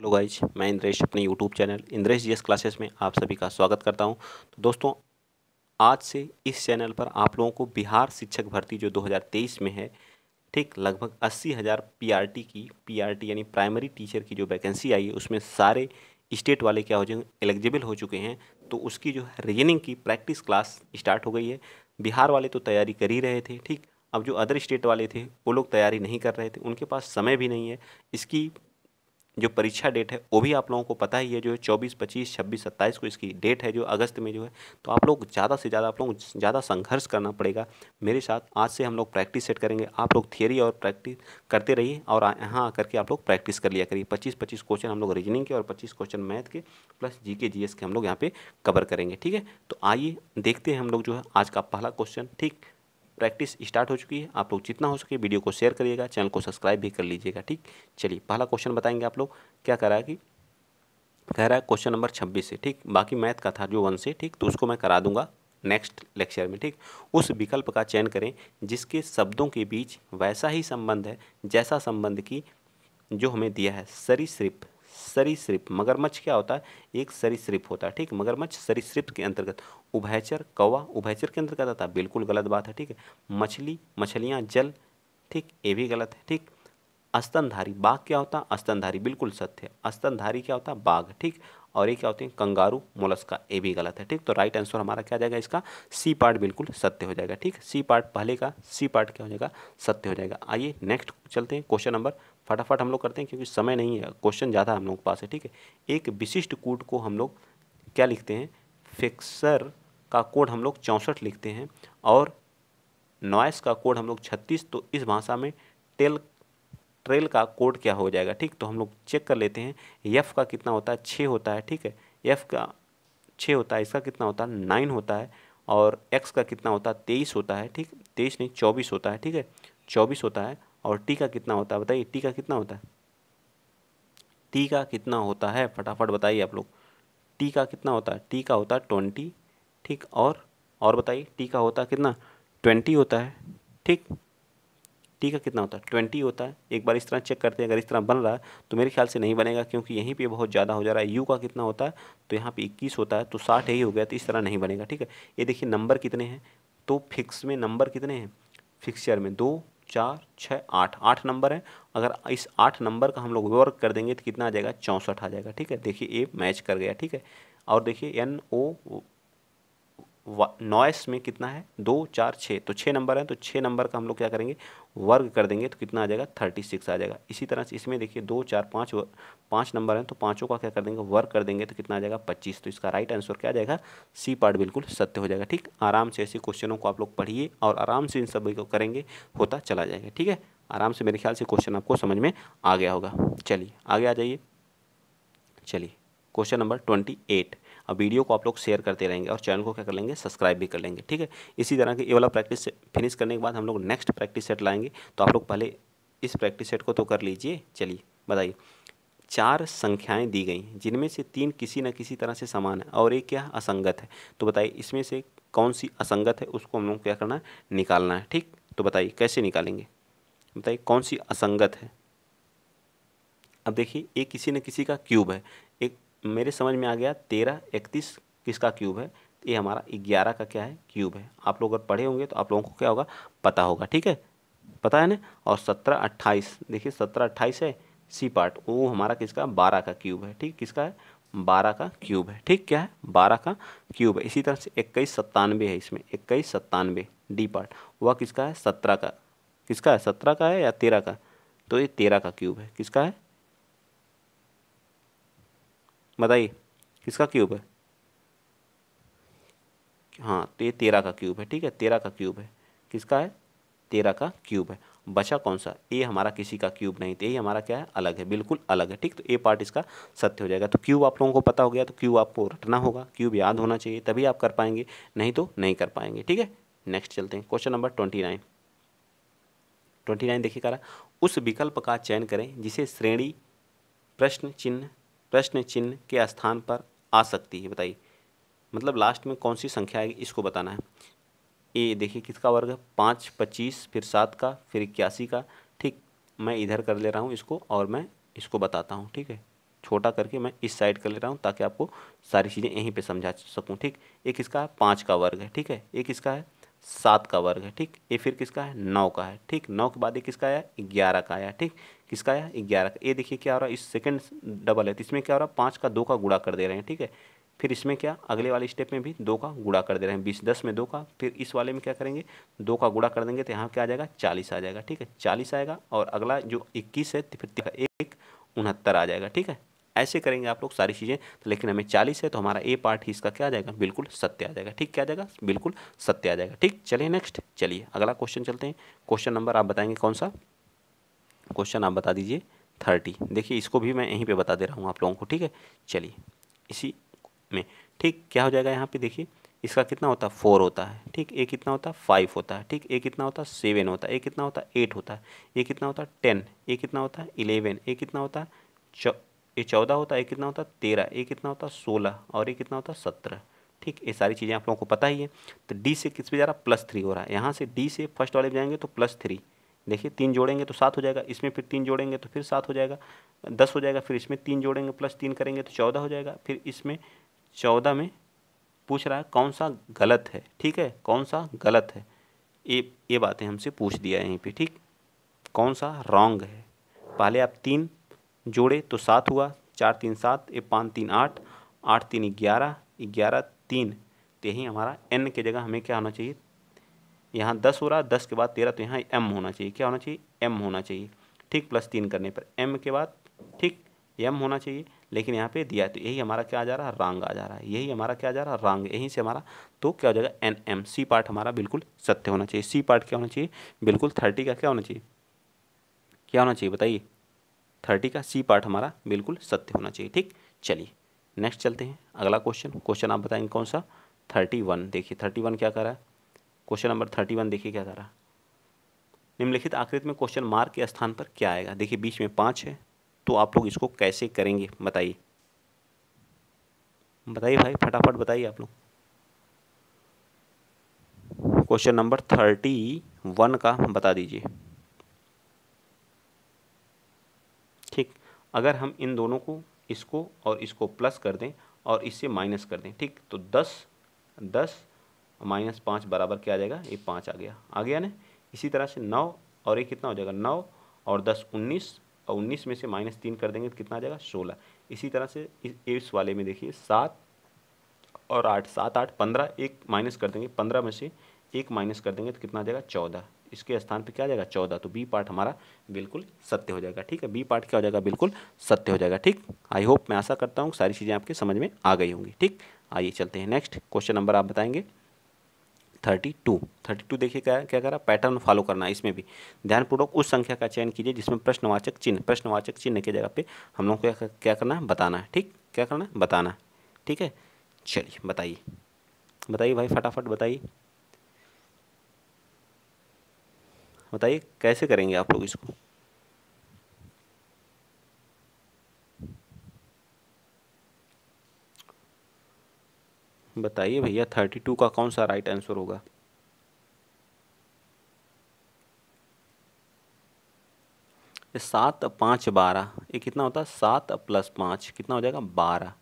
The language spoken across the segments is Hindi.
हेलो गाइज मैं इंद्रेश अपने YouTube channel Indresh GS classes में आप सभी का स्वागत करता हूं तो दोस्तों आज से इस चैनल पर आप लोगों को बिहार शिक्षक भर्ती जो 2023 में है ठीक लगभग अस्सी हज़ार टी की पीआरटी यानी प्राइमरी टीचर की जो वैकेंसी आई है उसमें सारे स्टेट वाले क्या हो जाएंगे एलिजिबल हो चुके हैं तो उसकी जो रीजनिंग की प्रैक्टिस क्लास स्टार्ट हो गई है बिहार वाले तो तैयारी कर ही रहे थे ठीक अब जो अदर स्टेट वाले थे वो लोग तैयारी नहीं कर रहे थे उनके पास समय भी नहीं है इसकी जो परीक्षा डेट है वो भी आप लोगों को पता ही है जो है चौबीस पच्चीस छब्बीस सत्ताईस को इसकी डेट है जो अगस्त में जो है तो आप लोग ज़्यादा से ज़्यादा आप लोग ज़्यादा संघर्ष करना पड़ेगा मेरे साथ आज से हम लोग प्रैक्टिस सेट करेंगे आप लोग थियरी और प्रैक्टिस करते रहिए और यहाँ आकर के आप लोग प्रैक्टिस कर लिया करिए पच्चीस पच्चीस क्वेश्चन हम लोग रीजनिंग के और पच्चीस क्वेश्चन मैथ के plus G K G S के हम लोग यहाँ पर कवर करेंगे ठीक है तो आइए देखते हैं हम लोग जो है आज का पहला क्वेश्चन ठीक प्रैक्टिस स्टार्ट हो चुकी है आप लोग जितना हो सके वीडियो को शेयर करिएगा चैनल को सब्सक्राइब भी कर लीजिएगा ठीक चलिए पहला क्वेश्चन बताएंगे आप लोग क्या रहा है कि कह रहा है क्वेश्चन नंबर छब्बीस से ठीक बाकी मैथ का था जो वन से ठीक तो उसको मैं करा दूंगा नेक्स्ट लेक्चर में ठीक उस विकल्प का चयन करें जिसके शब्दों के बीच वैसा ही संबंध है जैसा संबंध की जो हमें दिया है सरीसृप सरीसृप मगरमच्छ क्या होता है एक सरीसृप होता है ठीक मगरमच्छ सरीसृप के अंतर्गत उभयचर कौवा उभयचर के अंतर्गत आता है बिल्कुल गलत बात है ठीक है मछली मछलियाँ जल ठीक ये भी गलत है ठीक अस्तनधारी बाघ क्या होता है अस्तनधारी बिल्कुल सत्य है अस्तनधारी क्या होता है बाघ ठीक और ये क्या होते हैं कंगारू मोलस्का ये भी गलत है ठीक तो राइट आंसर हमारा क्या जाएगा इसका सी पार्ट बिल्कुल सत्य हो जाएगा ठीक सी पार्ट पहले का सी पार्ट क्या हो जाएगा सत्य हो जाएगा आइए नेक्स्ट चलते हैं क्वेश्चन नंबर फटाफट हम लोग करते हैं क्योंकि समय नहीं है क्वेश्चन ज़्यादा हम लोग के पास है ठीक है एक विशिष्ट कोड को हम लोग क्या लिखते हैं फिक्सर का कोड हम लोग चौंसठ लिखते हैं और नॉइस का कोड हम लोग छत्तीस तो इस भाषा में टेल ट्रेल का कोड क्या हो जाएगा ठीक तो हम लोग चेक कर लेते हैं यफ़ का कितना होता है छः होता है ठीक है यफ का छः होता है इसका कितना होता है नाइन होता है और एक्स का कितना होता है तेईस होता है ठीक तेईस नहीं चौबीस होता है ठीक है चौबीस होता है और टी का कितना होता है बताइए टी का कितना होता है टी का कितना होता है फटाफट बताइए आप लोग टी का कितना होता है टी का होता है ट्वेंटी ठीक और और बताइए टी का होता है कितना ट्वेंटी होता है ठीक टी का कितना होता है ट्वेंटी होता है एक बार इस तरह चेक करते हैं अगर इस तरह बन रहा है तो मेरे ख्याल से नहीं बनेगा क्योंकि यहीं पे बहुत ज़्यादा हो जा रहा है यू का कितना होता है तो यहाँ पे इक्कीस होता है तो साठ यही हो गया तो इस तरह नहीं बनेगा ठीक है ये देखिए नंबर कितने हैं तो फिक्स में नंबर कितने हैं फिक्सचर में दो चार छः आठ आठ नंबर है अगर इस आठ नंबर का हम लोग वर्क कर देंगे तो कितना आ जाएगा चौंसठ आ जाएगा ठीक है देखिए ए मैच कर गया ठीक है और देखिए एन ओ नॉइस में कितना है दो चार छः तो छः नंबर है तो छः नंबर का हम लोग क्या करेंगे वर्ग कर देंगे तो कितना आ जाएगा थर्टी सिक्स आ जाएगा इसी तरह से इसमें देखिए दो चार पाँच पाँच नंबर हैं तो पाँचों का क्या कर देंगे वर्ग कर देंगे तो कितना आ जाएगा पच्चीस तो इसका राइट आंसर क्या आ जाएगा सी पार्ट बिल्कुल सत्य हो जाएगा ठीक आराम से ऐसे क्वेश्चनों को आप लोग पढ़िए और आराम से इन सभी को करेंगे होता चला जाएगा ठीक है आराम से मेरे ख्याल से क्वेश्चन आपको समझ में आ गया होगा चलिए आगे आ जाइए चलिए question number twenty eight video को आप लोग शेयर करते रहेंगे और चैनल को क्या कर लेंगे सब्सक्राइब भी कर लेंगे ठीक है इसी तरह के ये वाला प्रैक्टिस फिनिश करने के बाद हम लोग नेक्स्ट प्रैक्टिस सेट लाएंगे तो आप लोग पहले इस प्रैक्टिस सेट को तो कर लीजिए चलिए बताइए चार संख्याएं दी गई जिनमें से तीन किसी न किसी तरह से समान है और एक क्या असंगत है तो बताइए इसमें से कौन सी असंगत है उसको हम लोग क्या करना है निकालना है ठीक तो बताइए कैसे निकालेंगे बताइए कौन सी असंगत है अब देखिए एक किसी न किसी का क्यूब है मेरे समझ में आ गया तेरह इकतीस किसका क्यूब है ये हमारा ग्यारह का क्या है क्यूब है आप लोग अगर पढ़े होंगे तो आप लोगों को क्या होगा पता होगा ठीक है पता है ना और सत्रह अट्ठाईस देखिए सत्रह अट्ठाईस है सी पार्ट वो हमारा किसका बारह का क्यूब है ठीक किसका है बारह का क्यूब है ठीक क्या है बारह का क्यूब है इसी तरह से इक्कीस सत्तानवे है इसमें इक्कीस सत्तानवे डी पार्ट वह किसका है सत्रह का किसका है सत्रह का है या तेरह का तो ये तेरह का क्यूब है किसका है बताइए किसका क्यूब है हाँ तो ये तेरह का क्यूब है ठीक है तेरह का क्यूब है किसका है तेरह का क्यूब है बचा कौन सा ए हमारा किसी का क्यूब नहीं तो ये हमारा क्या है अलग है बिल्कुल अलग है ठीक तो ए पार्ट इसका सत्य हो जाएगा तो क्यूब आप लोगों को पता हो गया तो क्यूब आपको रटना होगा क्यूब याद होना चाहिए तभी आप कर पाएंगे नहीं तो नहीं कर पाएंगे ठीक है नेक्स्ट चलते हैं question number twenty nine twenty nine देखिए करा उस विकल्प का चयन करें जिसे श्रेणी प्रश्न चिन्ह प्रश्न चिन्ह के स्थान पर आ सकती है बताइए मतलब लास्ट में कौन सी संख्या आएगी इसको बताना है ये देखिए किसका वर्ग है पाँच पच्चीस फिर सात का फिर इक्यासी का ठीक मैं इधर कर ले रहा हूँ इसको और मैं इसको बताता हूँ ठीक है छोटा करके मैं इस साइड कर ले रहा हूँ ताकि आपको सारी चीज़ें यहीं पे समझा सकूँ ठीक एक किसका है पाँच का वर्ग है ठीक है एक किसका है सात का वर्ग है ठीक ये फिर किसका है नौ का है ठीक नौ के बाद एक किसका आया ग्यारह का आया ठीक किसका आया ग्यारह का ये देखिए क्या हो रहा है इस सेकंड डबल है तो इसमें क्या हो रहा है पाँच का दो का गुड़ा कर दे रहे हैं ठीक है फिर इसमें क्या अगले वाले स्टेप में भी दो का गुड़ा कर दे रहे हैं बीस दस में दो का फिर इस वाले में क्या करेंगे दो का गुड़ा कर देंगे तो यहाँ क्या आ जाएगा चालीस आ जाएगा ठीक है चालीस आएगा और अगला जो इक्कीस है तो फिर एक उनहत्तर आ जाएगा ठीक है ऐसे करेंगे आप लोग सारी चीज़ें तो लेकिन हमें चालीस है तो हमारा ए पार्ट ही इसका क्या आ जाएगा बिल्कुल सत्य आ जाएगा ठीक क्या आ जाएगा बिल्कुल सत्य आ जाएगा ठीक चलिए नेक्स्ट चलिए अगला क्वेश्चन चलते हैं क्वेश्चन नंबर आप बताएंगे कौन सा क्वेश्चन आप बता दीजिए थर्टी देखिए इसको भी मैं यहीं पे बता दे रहा हूँ आप लोगों को ठीक है चलिए इसी में ठीक क्या हो जाएगा यहाँ पे देखिए इसका कितना होता है फोर होता है ठीक एक कितना होता है फाइव होता है ठीक एक कितना होता है सेवन होता है एक कितना होता है एट होता है एक कितना होता है टेन एक कितना होता है इलेवन एक कितना होता है चौदह होता है एक कितना होता है तेरह एक कितना होता है सोलह और एक कितना होता है सत्रह ठीक ये सारी चीज़ें आप लोगों को पता ही है तो डी से किस पे जा रहा प्लस थ्री हो रहा है यहाँ से डी से फर्स्ट वाले पे जाएंगे तो प्लस थ्री देखिए तीन जोड़ेंगे तो सात हो जाएगा इसमें फिर तीन जोड़ेंगे तो फिर सात हो जाएगा दस हो जाएगा फिर इसमें तीन जोड़ेंगे प्लस तीन करेंगे तो चौदह हो जाएगा फिर इसमें चौदह में पूछ रहा है कौन सा गलत है ठीक है कौन सा गलत है ये ये बातें हमसे पूछ दिया है यहीं पर ठीक कौन सा रॉन्ग है पहले आप तीन जोड़े तो सात हुआ चार तीन सात एक पाँच तीन आठ आठ तीन ग्यारह ग्यारह तीन तो यही हमारा एन के जगह हमें क्या होना चाहिए यहाँ दस हो रहा दस के बाद तेरह तो यहाँ एम होना चाहिए क्या होना चाहिए एम होना चाहिए ठीक प्लस तीन करने पर एम के बाद ठीक एम होना चाहिए लेकिन यहाँ पे दिया है तो यही हमारा क्या आ जा रहा है रंग आ जा रहा है यही हमारा क्या आ जा रहा है रांग यहीं से हमारा तो क्या हो जाएगा एन एम सी पार्ट हमारा बिल्कुल सत्य होना चाहिए सी पार्ट क्या होना चाहिए बिल्कुल थर्टी का क्या होना चाहिए क्या होना चाहिए बताइए थर्टी का सी पार्ट हमारा बिल्कुल सत्य होना चाहिए ठीक चलिए नेक्स्ट चलते हैं अगला क्वेश्चन क्वेश्चन आप बताएंगे कौन सा थर्टी वन देखिए थर्टी वन क्या कर रहा है क्वेश्चन नंबर थर्टी वन देखिए क्या कह रहा निम्नलिखित आकृति में क्वेश्चन मार्क के स्थान पर क्या आएगा देखिए बीच में पाँच है तो आप लोग इसको कैसे करेंगे बताइए बताइए भाई फटाफट बताइए आप लोग क्वेश्चन नंबर थर्टी वन का बता दीजिए ठीक अगर हम इन दोनों को इसको और इसको प्लस कर दें और इससे माइनस कर दें ठीक तो दस दस माइनस पाँच बराबर क्या आ जाएगा ये पाँच आ गया आ गया ना इसी तरह से नौ और ये कितना हो जाएगा नौ और दस उन्नीस और उन्नीस में से माइनस तीन कर देंगे तो कितना आ जाएगा सोलह इसी तरह से इस, इस वाले में देखिए सात और आठ सात आठ पंद्रह एक माइनस कर देंगे पंद्रह में से एक माइनस कर देंगे तो कितना आ जाएगा चौदह इसके स्थान पे क्या आ जाएगा चौदह तो बी पार्ट हमारा बिल्कुल सत्य हो जाएगा ठीक है बी पार्ट क्या हो जाएगा बिल्कुल सत्य हो जाएगा ठीक आई होप मैं आशा करता हूँ सारी चीज़ें आपके समझ में आ गई होंगी ठीक आइए चलते हैं नेक्स्ट क्वेश्चन नंबर आप बताएंगे थर्टी टू थर्टी टू देखिए क्या क्या कह रहा पैटर्न फॉलो करना है इसमें भी ध्यानपूर्वक उस संख्या का चयन कीजिए जिसमें प्रश्नवाचक चिन्ह प्रश्नवाचक चिन्ह के जगह पे हम लोग को क्या करना है बताना है ठीक क्या करना है बताना ठीक है चलिए बताइए बताइए भाई फटाफट बताइए बताइए कैसे करेंगे आप लोग इसको बताइए भैया थर्टी टू का कौन सा राइट आंसर होगा सात पाँच बारह ये कितना होता है सात प्लस पाँच कितना हो जाएगा बारह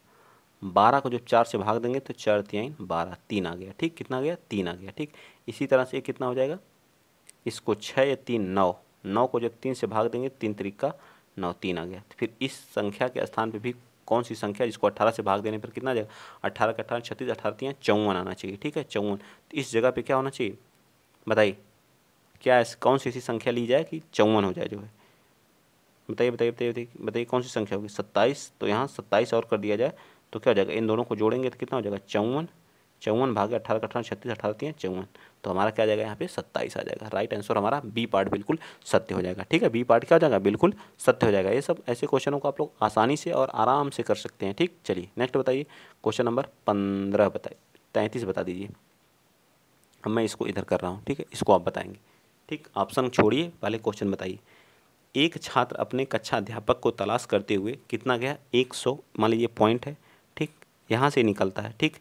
बारह को जब चार से भाग देंगे तो चार तीन बारह तीन आ गया ठीक कितना गया तीन आ गया ठीक इसी तरह से ये कितना हो जाएगा इसको छः या तीन नौ नौ को जब तीन से भाग देंगे तीन तरीक का नौ तीन आ गया तो फिर इस संख्या के स्थान पे भी कौन सी संख्या जिसको अट्ठारह से भाग देने पर कितना जाएगा अट्ठारह का अट्ठारह छत्तीस अट्ठारह तीन चौवन आना चाहिए ठीक है चौवन तो इस जगह पर क्या होना चाहिए बताइए क्या कौन सी ऐसी संख्या ली जाए कि चौवन हो जाए जो है बताइए बताइए बताइए बताइए बताइए कौन सी संख्या होगी सत्ताईस तो यहाँ सत्ताईस और कर दिया जाए तो क्या हो जाएगा इन दोनों को जोड़ेंगे तो कितना हो जाएगा चौवन चौवन भागे अट्ठारह का अठारह छत्तीस अठारह तीन चौवन तो हमारा क्या आ जाएगा यहाँ पे सत्ताईस आ जाएगा राइट आंसर हमारा बी पार्ट बिल्कुल सत्य हो जाएगा ठीक है बी पार्ट क्या हो जाएगा बिल्कुल सत्य हो जाएगा ये सब ऐसे क्वेश्चनों को आप लोग आसानी से और आराम से कर सकते हैं ठीक चलिए नेक्स्ट बताइए क्वेश्चन नंबर पंद्रह बताइए तैंतीस बता दीजिए अब मैं इसको इधर कर रहा हूँ ठीक है इसको आप बताएंगे ठीक ऑप्शन छोड़िए पहले क्वेश्चन बताइए एक छात्र अपने कक्षा अध्यापक को तलाश करते हुए कितना गया एक सौ मान लीजिए पॉइंट है ठीक यहाँ से निकलता है ठीक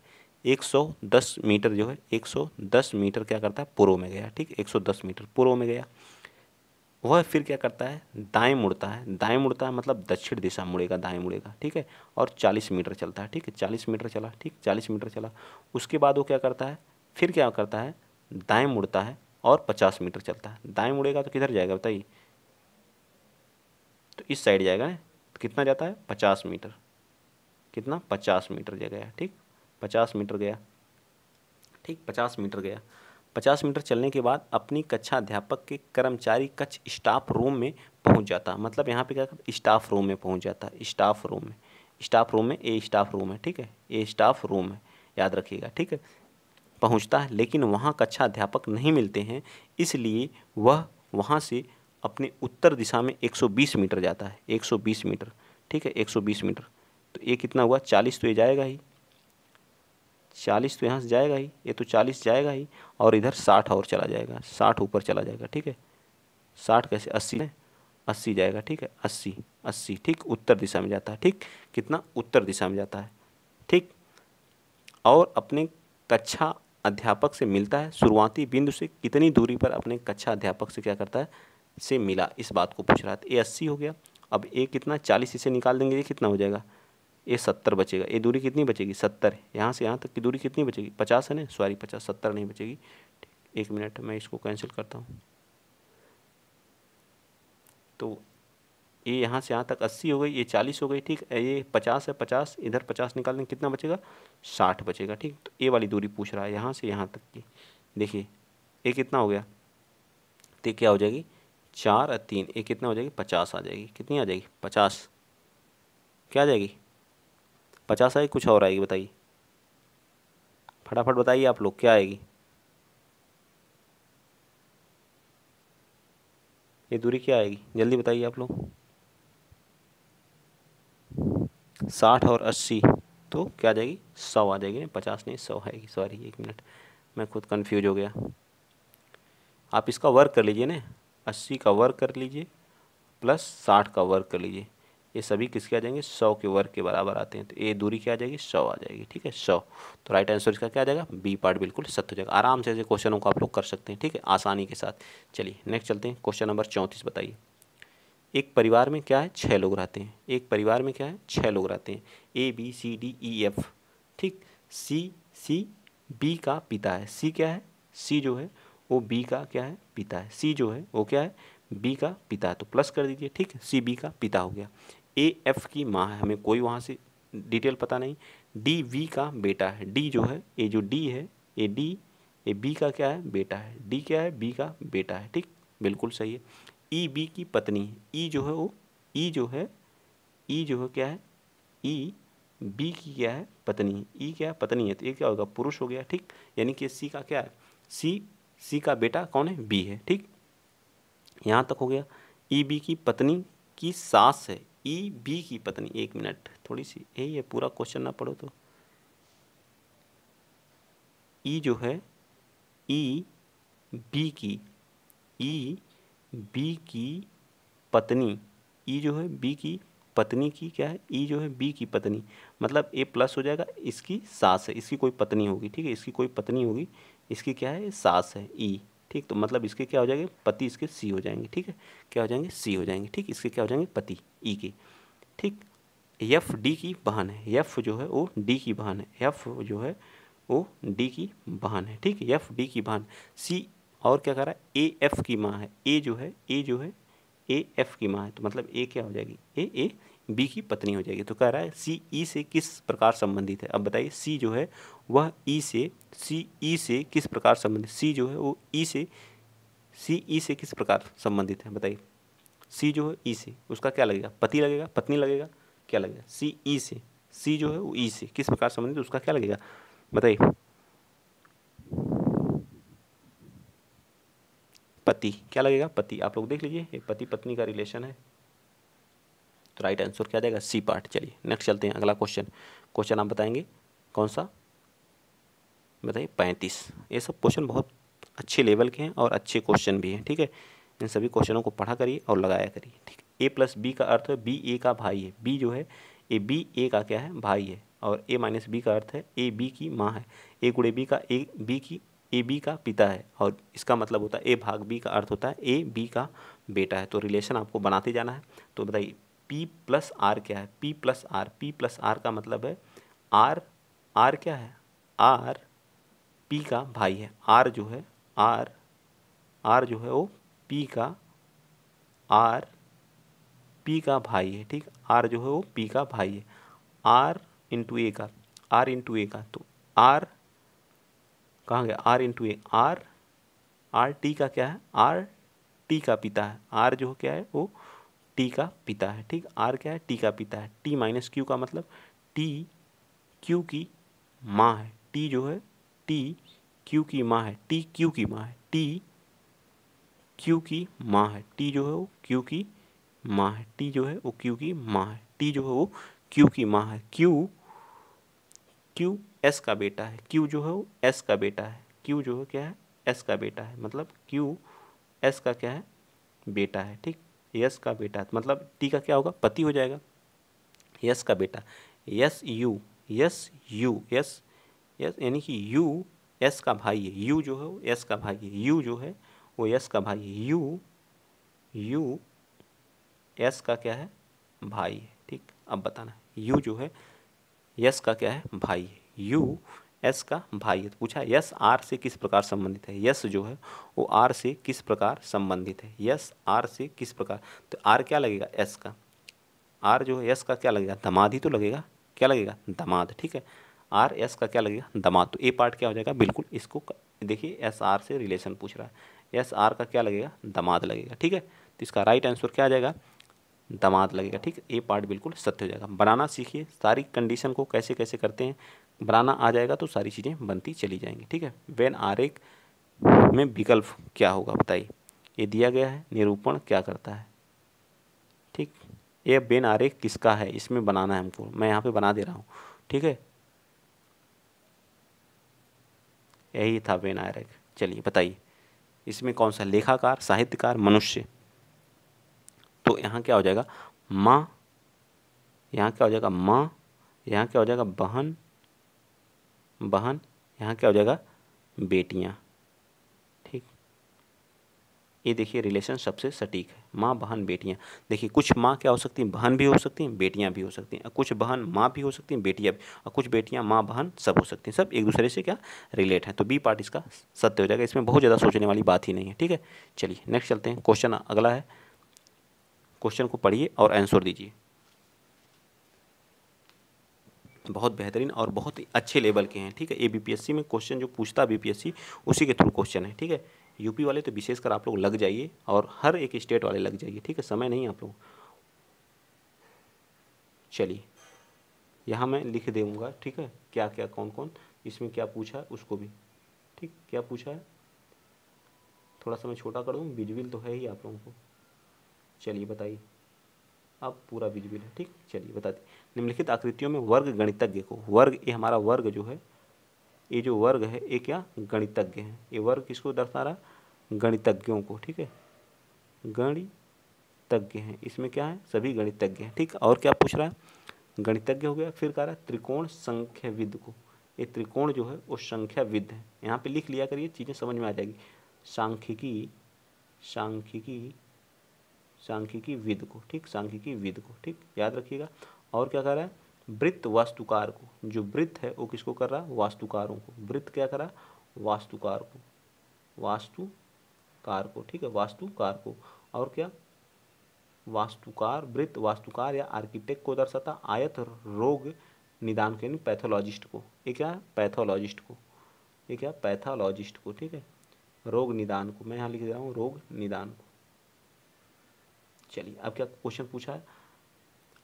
110 मीटर जो है 110 मीटर क्या करता है पूर्व में गया ठीक 110 मीटर पूर्व में गया वह फिर क्या करता है दाएं मुड़ता है दाएं मुड़ता है मतलब दक्षिण दिशा मुड़ेगा दाएं मुड़ेगा ठीक है और 40 मीटर चलता है ठीक है 40 मीटर चला ठीक 40 मीटर चला उसके बाद वो क्या करता है फिर क्या करता है दाएं मुड़ता है और 50 मीटर चलता है दाएं मुड़ेगा तो किधर जाएगा बताइए तो इस साइड जाएगा ना तो कितना जाता है पचास मीटर कितना पचास मीटर जगह ठीक पचास मीटर गया ठीक पचास मीटर गया पचास मीटर चलने के बाद अपनी कक्षा अध्यापक के कर्मचारी कक्ष स्टाफ रूम में पहुंच जाता मतलब यहाँ पे क्या करता स्टाफ रूम में पहुंच जाता स्टाफ रूम में स्टाफ रूम में ए स्टाफ रूम है ठीक है ए स्टाफ रूम है याद रखिएगा ठीक है पहुँचता है लेकिन वहाँ कक्षा अध्यापक नहीं मिलते हैं इसलिए वह वहाँ से अपने उत्तर दिशा में 120 मीटर जाता है 120 मीटर ठीक है 120 मीटर तो ये कितना हुआ 40 तो ये जाएगा ही चालीस तो यहाँ से जाएगा ही ये तो चालीस जाएगा ही और इधर साठ और चला जाएगा साठ ऊपर चला जाएगा ठीक है साठ कैसे अस्सी है अस्सी जाएगा ठीक है अस्सी अस्सी ठीक उत्तर दिशा में जाता है ठीक कितना उत्तर दिशा में जाता है ठीक और अपने कक्षा अध्यापक से मिलता है शुरुआती बिंदु से कितनी दूरी पर अपने कक्षा अध्यापक से क्या करता है से मिला इस बात को पूछ रहा है तो ए अस्सी हो गया अब ए कितना चालीस इसे निकाल देंगे ये कितना हो जाएगा ये सत्तर बचेगा ये दूरी कितनी बचेगी सत्तर यहाँ से यहाँ तक की दूरी कितनी बचेगी पचास है ना सॉरी पचास सत्तर नहीं बचेगी एक मिनट मैं इसको कैंसिल करता हूँ तो ये यह यहाँ से यहाँ तक अस्सी हो गई ये चालीस हो गई ठीक है ये पचास है पचास इधर पचास निकाल निकालने कितना बचेगा साठ बचेगा ठीक तो ये वाली दूरी पूछ रहा है यहाँ से यहाँ तक की देखिए ये कितना हो गया तो क्या हो जाएगी चार और तीन ये कितना हो जाएगी पचास आ जाएगी कितनी आ जाएगी पचास क्या आ जाएगी पचास आएगी कुछ और आएगी बताइए फटाफट बताइए आप लोग क्या आएगी ये दूरी क्या आएगी जल्दी बताइए आप लोग साठ और अस्सी तो क्या आ जाएगी सौ आ जाएगी नहीं पचास नहीं सौ आएगी सॉरी एक मिनट मैं खुद कंफ्यूज हो गया आप इसका वर्क कर लीजिए ना अस्सी का वर्क कर लीजिए प्लस साठ का वर्क कर लीजिए ये सभी किसके आ जाएंगे सौ के वर्ग के बराबर आते हैं तो ए दूरी क्या आ जाएगी सौ आ जाएगी ठीक है सौ तो राइट आंसर इसका क्या आ जाएगा बी पार्ट बिल्कुल सत्य हो जाएगा आराम से ऐसे क्वेश्चनों को आप लोग कर सकते हैं ठीक है आसानी के साथ चलिए नेक्स्ट चलते हैं क्वेश्चन नंबर चौंतीस बताइए एक परिवार में क्या है छः लोग रहते हैं एक परिवार में क्या है छः लोग रहते हैं A B C D E F ठीक सी सी बी का पिता है सी क्या है सी जो है वो बी का क्या है पिता है सी जो है वो क्या है बी का पिता है तो प्लस कर दीजिए ठीक सी बी का पिता हो गया ए एफ की माँ है हमें कोई वहाँ से डिटेल पता नहीं डी वी का बेटा है डी जो है ए जो डी है ए डी ए बी का क्या है बेटा है डी क्या है बी का बेटा है ठीक बिल्कुल सही है ई e, बी की पत्नी है ई e जो है वो ई e जो है ई जो है क्या है ई बी की क्या है पत्नी है ई क्या है पत्नी है तो ये क्या होगा पुरुष हो गया ठीक यानी कि सी का क्या है सी सी का बेटा कौन है बी है ठीक यहाँ तक हो गया ई बी की पत्नी की सास है ई e, बी की पत्नी एक मिनट थोड़ी सी यही है पूरा क्वेश्चन ना पढ़ो तो ई e जो है ई e, बी की ई बी की पत्नी ई जो है बी की पत्नी की क्या है ई जो है बी की पत्नी मतलब ए प्लस हो जाएगा इसकी सास है इसकी कोई पत्नी होगी ठीक है इसकी कोई पत्नी होगी इसकी क्या है सास है ई ठीक तो मतलब इसके क्या हो जाएंगे पति इसके सी हो जाएंगे ठीक है क्या हो जाएंगे सी हो जाएंगे ठीक इसके क्या हो जाएंगे पति ई e के ठीक एफ डी की बहन है एफ जो है वो डी की बहन है एफ जो है वो डी की बहन है ठीक है एफ डी की बहन सी और क्या कह रहा है ए एफ की माँ है ए जो है ए जो है ए एफ की माँ है तो मतलब ए क्या हो जाएगी ए ए बी की पत्नी हो जाएगी तो कह रहा है सी ई से किस प्रकार संबंधित है अब बताइए सी जो है वह ई से सी ई से किस प्रकार संबंधित सी जो है वो ई से सी ई से किस प्रकार संबंधित है बताइए सी जो है ई से उसका क्या लगेगा पति लगेगा पत्नी लगेगा क्या लगेगा सी ई से सी जो है वो ई से किस प्रकार संबंधित उसका क्या लगेगा बताइए पति क्या लगेगा पति आप लोग देख लीजिए ये पति पत्नी का रिलेशन है तो राइट आंसर क्या जाएगा सी पार्ट चलिए नेक्स्ट चलते हैं अगला क्वेश्चन क्वेश्चन आप बताएंगे कौन सा बताइए पैंतीस ये सब क्वेश्चन बहुत अच्छे लेवल के हैं और अच्छे क्वेश्चन भी हैं ठीक है इन सभी क्वेश्चनों को पढ़ा करिए और लगाया करिए ठीक ए प्लस बी का अर्थ है बी ए का भाई है बी जो है ए बी ए का क्या है भाई है और ए माइनस बी का अर्थ है ए बी की माँ है ए गुड़े बी का ए बी की ए बी का पिता है और इसका मतलब होता है ए भाग बी का अर्थ होता है ए बी का बेटा है तो रिलेशन आपको बनाते जाना है तो बताइए पी प्लस आर क्या है P plus R P plus R का मतलब है आर आर क्या है आर पी का भाई है आर जो है आर आर जो है वो पी का आर पी का भाई है ठीक आर जो है वो पी का भाई है आर इंटू ए का आर इंटू ए का तो आर कहाँ गया R into A R R T का क्या है आर टी का पिता है आर जो क्या है वो टी का पिता है ठीक आर क्या है टी का पिता है टी माइनस क्यू का मतलब टी क्यू की माँ है टी जो है टी क्यू की माँ है टी क्यू की माँ है टी क्यू की माँ है टी जो है वो क्यू की माँ है टी जो है वो क्यू की माँ है टी जो है वो क्यू की माँ है क्यू क्यू एस का बेटा है क्यू जो है वो एस का बेटा है क्यू जो है क्या है एस का बेटा है मतलब क्यू एस का क्या है बेटा है ठीक यस का बेटा मतलब टी का क्या होगा पति हो जाएगा यस का बेटा S U S U S S यानी कि यू यस का भाई है यू जो है वो यस का भाई है यू जो है वो यस का भाई है यू यू यस का क्या है भाई है ठीक अब बताना है यू जो है यस का क्या है भाई है यू एस का भाई है तो पूछा यस आर से किस प्रकार संबंधित है यस जो है वो आर से किस प्रकार संबंधित है यस आर से किस प्रकार तो आर क्या लगेगा एस का आर जो है एस का क्या लगेगा दमाद ही तो लगेगा क्या लगेगा दमाद ठीक है आर एस का क्या लगेगा दमाद तो ए पार्ट क्या हो जाएगा बिल्कुल इसको देखिए एस आर से रिलेशन पूछ रहा है एस आर का क्या लगेगा दमाद लगेगा ठीक है तो इसका राइट आंसर क्या आ जाएगा दमाद लगेगा ठीक है ए पार्ट बिल्कुल सत्य हो जाएगा बनाना सीखिए सारी कंडीशन को कैसे कैसे करते हैं बनाना आ जाएगा तो सारी चीज़ें बनती चली जाएंगी ठीक है वेन आरेख में विकल्प क्या होगा बताइए ये दिया गया है निरूपण क्या करता है ठीक ये बेन आरेख किसका है इसमें बनाना है हमको मैं यहाँ पे बना दे रहा हूँ ठीक है यही था बेन आरेख चलिए बताइए इसमें कौन सा लेखाकार साहित्यकार मनुष्य तो यहाँ क्या हो जाएगा माँ यहाँ क्या हो जाएगा माँ यहाँ क्या हो जाएगा बहन बहन यहाँ क्या हो जाएगा बेटियाँ ठीक ये देखिए रिलेशन सबसे सटीक है माँ बहन बेटियाँ देखिए कुछ माँ क्या हो सकती हैं बहन भी हो सकती हैं बेटियाँ भी हो सकती हैं कुछ बहन माँ भी हो सकती हैं बेटियाँ भी और कुछ बेटियाँ माँ बहन सब हो सकती हैं सब एक दूसरे से क्या रिलेट हैं तो बी पार्ट इसका सत्य हो जाएगा इसमें बहुत ज़्यादा सोचने वाली बात ही नहीं है ठीक है चलिए नेक्स्ट चलते हैं क्वेश्चन अगला है क्वेश्चन को पढ़िए और आंसर दीजिए बहुत बेहतरीन और बहुत ही अच्छे लेवल के हैं ठीक है ए बी में क्वेश्चन जो पूछता है बीपीएससी उसी के थ्रू क्वेश्चन है ठीक है यूपी वाले तो विशेषकर आप लोग लग जाइए और हर एक स्टेट वाले लग जाइए ठीक है समय नहीं आप लोग चलिए यहाँ मैं लिख दूँगा ठीक है क्या क्या कौन कौन इसमें क्या पूछा है उसको भी ठीक क्या पूछा है थोड़ा सा मैं छोटा कर दूँ विजुअल तो है ही आप लोगों को चलिए बताइए अब पूरा विजुअल है ठीक चलिए बता दी निम्नलिखित आकृतियों में वर्ग गणितज्ञ को वर्ग ये हमारा वर्ग जो है ये जो वर्ग है ये क्या गणितज्ञ है ये वर्ग किसको दर्शा रहा है गणितज्ञों को ठीक है गणितज्ञ है इसमें क्या है सभी गणितज्ञ हैं ठीक और क्या पूछ रहा है गणितज्ञ हो गया फिर कह रहा है त्रिकोण संख्याविद को ये त्रिकोण जो है वो संख्याविद है यहाँ पे लिख लिया करिए चीज़ें समझ में आ जाएगी सांख्यिकी सांख्यिकी सांख्यिकी विद को ठीक सांख्यिकी विद को ठीक याद रखिएगा और क्या कर रहा है वृत्त वास्तुकार को जो वृत्त है वो किसको कर रहा है वास्तुकारों को वृत्त क्या करा वास्तुकार को वास्तुकार को ठीक है वास्तुकार को और क्या वास्तुकार वृत्त वास्तुकार या आर्किटेक्ट को दर्शाता आयत रोग निदान को यानी पैथोलॉजिस्ट को ये क्या है पैथोलॉजिस्ट को ये क्या पैथोलॉजिस्ट को ठीक है रोग निदान को मैं यहाँ लिख दे रहा हूँ रोग निदान को चलिए अब क्या क्वेश्चन पूछा है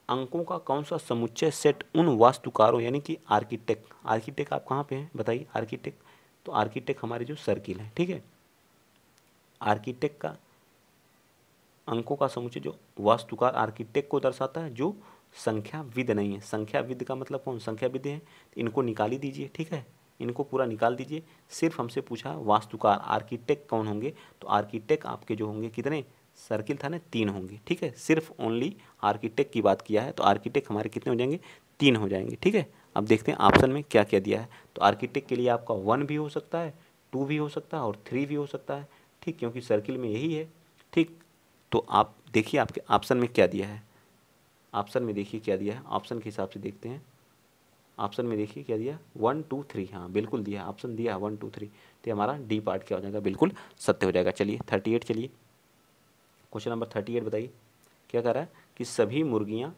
अंकों का कौन सा समुच्चय सेट उन वास्तुकारों यानी कि आर्किटेक्ट आर्किटेक्ट आप कहाँ पे हैं बताइए आर्किटेक्ट तो आर्किटेक्ट हमारे जो सर्किल है ठीक है आर्किटेक्ट का अंकों का समुच्चय जो वास्तुकार आर्किटेक्ट को दर्शाता है जो संख्याविद नहीं है संख्याविद का मतलब कौन संख्याविद है तो इनको निकाली दीजिए ठीक है इनको पूरा निकाल दीजिए सिर्फ हमसे पूछा वास्तुकार आर्किटेक्ट कौन होंगे तो आर्किटेक्ट आपके जो होंगे कितने सर्किल था ना तीन होंगे ठीक है सिर्फ ओनली आर्किटेक्ट की बात किया है तो आर्किटेक्ट हमारे कितने हो जाएंगे तीन हो जाएंगे ठीक है अब देखते हैं ऑप्शन में क्या क्या दिया है तो आर्किटेक्ट के लिए आपका वन भी हो सकता है टू भी हो सकता है और थ्री भी हो सकता है ठीक क्योंकि सर्किल में यही है ठीक तो आप देखिए आपके ऑप्शन में क्या दिया है ऑप्शन में देखिए क्या दिया है ऑप्शन के हिसाब से देखते हैं ऑप्शन में देखिए क्या दिया वन टू थ्री हाँ बिल्कुल दिया ऑप्शन दिया वन टू थ्री तो हमारा डी पार्ट क्या हो जाएगा बिल्कुल सत्य हो जाएगा चलिए थर्टी एट चलिए क्वेश्चन नंबर थर्टी एट बताइए क्या कह रहा है कि सभी मुर्गियाँ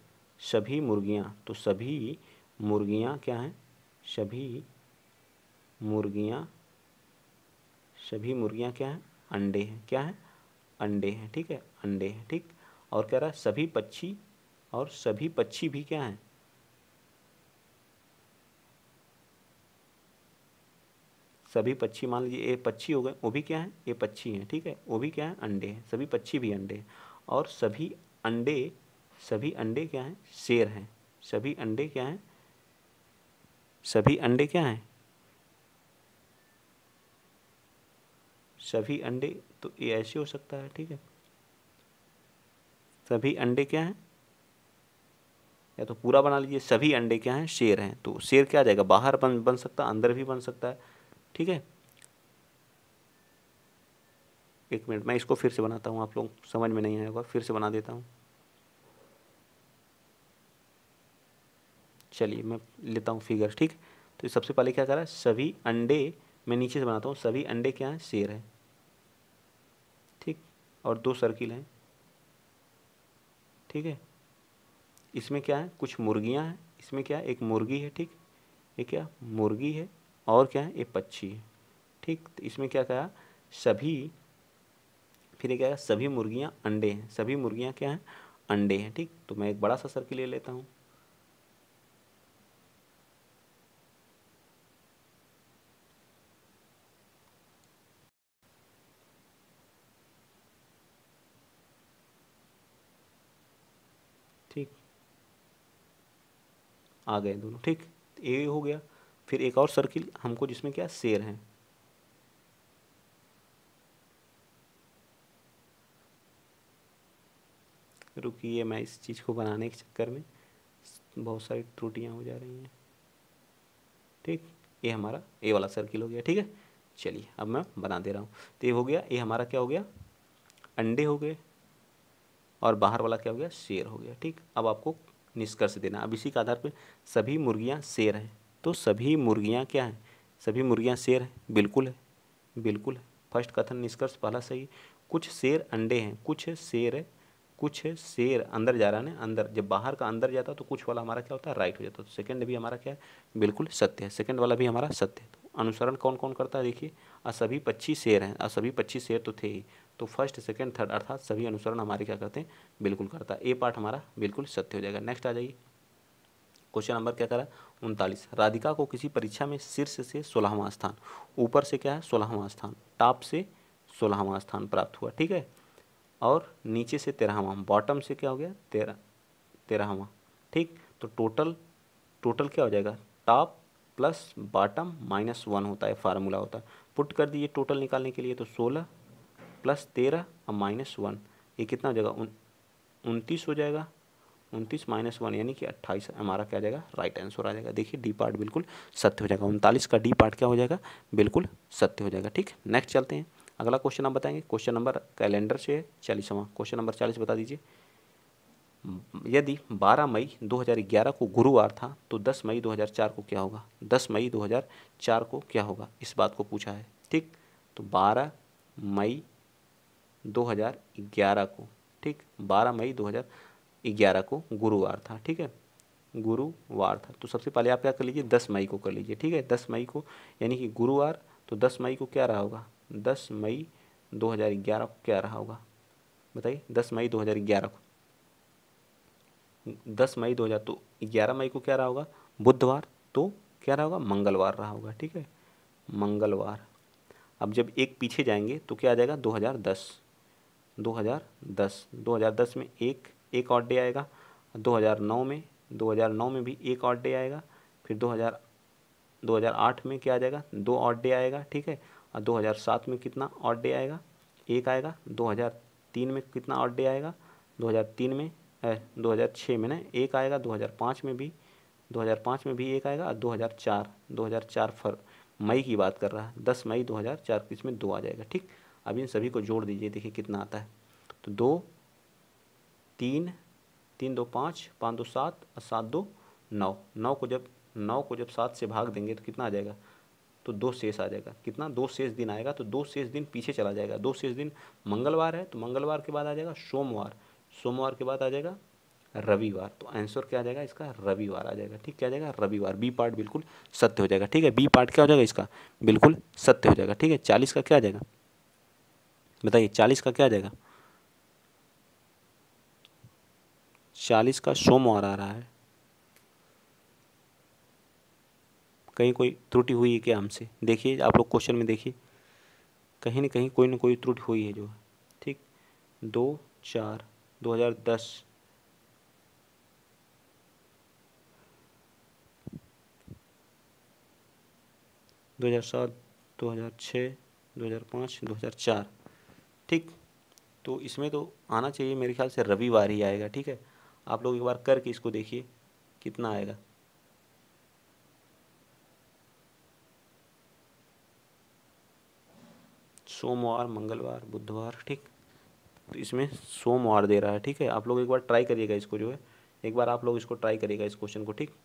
सभी मुर्गियाँ तो सभी मुर्गियाँ क्या हैं सभी मुर्गियाँ सभी मुर्गियाँ क्या हैं अंडे हैं क्या हैं अंडे हैं ठीक है अंडे हैं ठीक और कह रहा है सभी पक्षी और सभी पक्षी भी क्या हैं सभी पक्षी मान लीजिए ये पक्षी हो गए वो भी क्या है ये पक्षी हैं ठीक है वो भी क्या है अंडे हैं सभी पक्षी भी अंडे हैं और सभी अंडे सभी अंडे क्या हैं शेर हैं सभी अंडे क्या हैं सभी अंडे क्या हैं सभी अंडे तो ये ऐसे हो सकता है ठीक है सभी अंडे क्या हैं या तो पूरा बना लीजिए सभी अंडे क्या हैं शेर हैं तो शेर क्या आ जाएगा बाहर बन बन सकता है अंदर भी बन सकता है ठीक है एक मिनट मैं इसको फिर से बनाता हूँ आप लोग समझ में नहीं आएगा फिर से बना देता हूँ चलिए मैं लेता हूँ फिगर ठीक तो सबसे पहले क्या करा सभी अंडे मैं नीचे से बनाता हूँ सभी अंडे क्या हैं शेर है ठीक और दो सर्किल हैं ठीक है इसमें क्या है कुछ मुर्गियाँ हैं इसमें क्या है एक मुर्गी है ठीक ये क्या मुर्गी है और क्या है ये पक्षी है ठीक तो इसमें क्या कहा सभी फिर ये क्या है सभी मुर्गियाँ अंडे हैं सभी मुर्गियाँ क्या हैं अंडे हैं ठीक तो मैं एक बड़ा सा सर्किल ले लेता हूँ ठीक आ गए दोनों ठीक तो ये हो गया फिर एक और सर्किल हमको जिसमें क्या शेर हैं रुकिए मैं इस चीज़ को बनाने के चक्कर में बहुत सारी त्रुटियाँ हो जा रही हैं ठीक ये हमारा ए वाला सर्किल हो गया ठीक है चलिए अब मैं बना दे रहा हूँ तो ये हो गया ये हमारा क्या हो गया अंडे हो गए और बाहर वाला क्या हो गया शेर हो गया ठीक अब आपको निष्कर्ष देना अब इसी के आधार पर सभी मुर्गियाँ शेर हैं तो सभी मुर्गियाँ क्या हैं सभी मुर्गियाँ शेर हैं बिल्कुल है बिल्कुल है फर्स्ट कथन निष्कर्ष पहला सही कुछ शेर अंडे हैं कुछ शेर कुछ शेर अंदर जा रहा है ना अंदर जब बाहर का अंदर जाता है तो कुछ वाला हमारा क्या होता है राइट हो जाता है तो सेकेंड भी हमारा क्या है बिल्कुल सत्य है सेकंड वाला भी हमारा सत्य है तो अनुसरण कौन कौन करता है देखिए और सभी पच्चीस शेर हैं और सभी पच्चीस शेर तो थे ही तो फर्स्ट सेकंड थर्ड अर्थात सभी अनुसरण हमारे क्या करते हैं बिल्कुल करता है ए पार्ट हमारा बिल्कुल सत्य हो जाएगा नेक्स्ट आ जाइए क्वेश्चन नंबर क्या करा उनतालीस राधिका को किसी परीक्षा में शीर्ष से सोलहवां स्थान ऊपर से क्या है सोलहवां स्थान टॉप से सोलहवां स्थान प्राप्त हुआ ठीक है और नीचे से तेरहवां बॉटम से क्या हो गया तेरह तेरहवां ठीक तो टोटल टोटल क्या हो जाएगा top plus bottom minus one होता है फार्मूला होता है पुट कर दीजिए टोटल निकालने के लिए तो सोलह प्लस तेरह और माइनस वन ये कितना हो जाएगा उन उनतीस हो जाएगा उनतीस माइनस वन यानी कि अट्ठाईस हमारा क्या जाएगा राइट आंसर आ जाएगा देखिए डी पार्ट बिल्कुल सत्य हो जाएगा उनतालीस का डी पार्ट क्या हो जाएगा बिल्कुल सत्य हो जाएगा ठीक नेक्स्ट चलते हैं अगला क्वेश्चन आप बताएंगे क्वेश्चन नंबर कैलेंडर से चालीसवा क्वेश्चन नंबर चालीस बता दीजिए यदि 12 मई 2011 को गुरुवार था तो 10 मई 2004 को क्या होगा 10 मई 2004 को क्या होगा इस बात को पूछा है ठीक तो 12 मई 2011 को ठीक 12 मई ग्यारह को गुरुवार था ठीक है गुरुवार था तो सबसे पहले आप क्या कर लीजिए दस मई को कर लीजिए ठीक है दस मई को यानी कि गुरुवार तो दस मई को क्या रहा होगा दस मई दो हज़ार ग्यारह को क्या रहा होगा बताइए दस मई दो हज़ार ग्यारह को दस मई दो हज़ार तो ग्यारह मई को क्या रहा होगा बुधवार तो क्या रहा होगा मंगलवार रहा होगा ठीक है मंगलवार अब जब एक पीछे जाएंगे तो क्या आ जाएगा दो हज़ार दस दो हज़ार दस दो हज़ार दस में एक एक ऑड डे आएगा 2009 में 2009 में भी एक ऑड डे आएगा फिर 2000 2008 में क्या आ जाएगा दो ऑड डे आएगा ठीक है और 2007 में कितना ऑड डे आएगा एक आएगा 2003 में कितना ऑड डे आएगा 2003 में हज़ार छः में ना एक आएगा 2005 में भी 2005 में भी एक आएगा और 2004 2004 फर मई की बात कर रहा है दस मई 2004 इसमें दो आ जाएगा ठीक अब इन सभी को जोड़ दीजिए देखिए कितना आता है तो दो तीन तीन दो पाँच पाँच दो सात और सात दो नौ नौ को जब नौ को जब सात से भाग देंगे तो कितना आ जाएगा तो दो शेष आ जाएगा कितना दो शेष दिन आएगा तो दो शेष दिन पीछे चला जाएगा दो शेष दिन मंगलवार है तो मंगलवार के बाद आ जाएगा सोमवार सोमवार के बाद आ जाएगा रविवार तो आंसर क्या आ जाएगा इसका रविवार आ जाएगा ठीक क्या आ जाएगा रविवार बी पार्ट बिल्कुल सत्य हो जाएगा ठीक है बी पार्ट क्या हो जाएगा इसका बिल्कुल सत्य हो जाएगा ठीक है चालीस का क्या आ जाएगा बताइए चालीस का क्या आ जाएगा चालीस का सोमवार आ रहा है कहीं कोई त्रुटि हुई है क्या हमसे देखिए आप लोग क्वेश्चन में देखिए कहीं ना कहीं कोई ना कोई त्रुटि हुई है जो है ठीक दो चार दो हज़ार दस दो हज़ार सात दो हज़ार छः दो हज़ार पाँच दो हज़ार चार ठीक तो इसमें तो आना चाहिए मेरे ख्याल से रविवार ही आएगा ठीक है आप लोग एक बार करके इसको देखिए कितना आएगा सोमवार मंगलवार बुधवार ठीक तो इसमें सोमवार दे रहा है ठीक है आप लोग एक बार ट्राई करिएगा इसको जो है एक बार आप लोग इसको ट्राई करिएगा इस क्वेश्चन को ठीक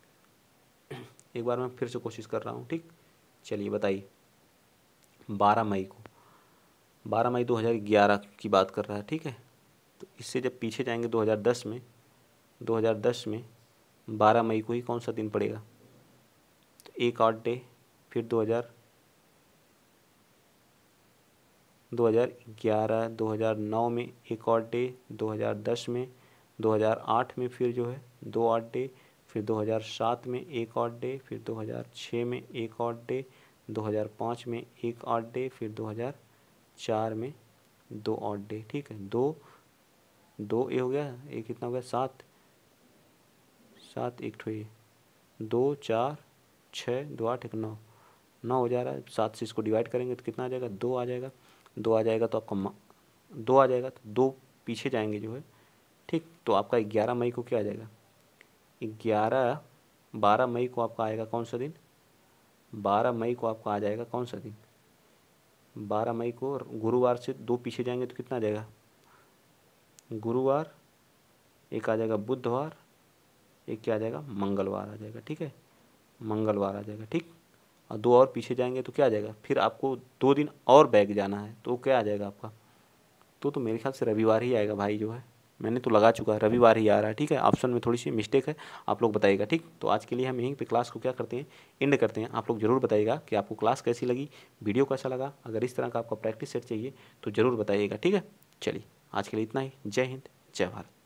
एक बार मैं फिर से कोशिश कर रहा हूँ ठीक चलिए बताइए बारह मई को बारह मई दो हज़ार ग्यारह की बात कर रहा है ठीक है तो इससे जब पीछे जाएंगे दस में 2010 में 12 मई को ही कौन सा दिन पड़ेगा तो एक आर्ट डे फिर 2000 2011 2009 में एक और डे 2010 में 2008 में फिर जो है दो आठ डे फिर 2007 में एक और डे फिर 2006 में एक और डे 2005 में एक और डे फिर 2004 में दो और डे ठीक है दो दो ये हो गया एक कितना हो गया सात सात एक ठो ये दो चार छः दो आठ एक नौ नौ हो जा रहा है सात से इसको डिवाइड करेंगे तो कितना आ जाएगा दो आ जाएगा दो आ जाएगा तो आपका दो आ जाएगा तो दो पीछे जाएंगे जो है ठीक तो आपका ग्यारह मई को क्या आ जाएगा ग्यारह बारह मई को आपका आएगा कौन सा दिन बारह मई को आपका आ जाएगा कौन सा दिन बारह मई को गुरुवार से दो पीछे जाएंगे तो कितना आ जाएगा गुरुवार एक आ जाएगा बुधवार ये क्या आ जाएगा मंगलवार आ जाएगा ठीक है मंगलवार आ जाएगा ठीक और दो और पीछे जाएंगे तो क्या आ जाएगा फिर आपको दो दिन और बैग जाना है तो क्या आ जाएगा आपका तो तो मेरे ख्याल से रविवार ही आएगा भाई जो है मैंने तो लगा चुका है रविवार ही आ रहा है ठीक है ऑप्शन में थोड़ी सी मिस्टेक है आप लोग बताइएगा ठीक तो आज के लिए हम यहीं पे क्लास को क्या करते हैं एंड करते हैं आप लोग जरूर बताइएगा कि आपको क्लास कैसी लगी वीडियो कैसा लगा अगर इस तरह का आपका प्रैक्टिस सेट चाहिए तो ज़रूर बताइएगा ठीक है चलिए आज के लिए इतना ही जय हिंद जय भारत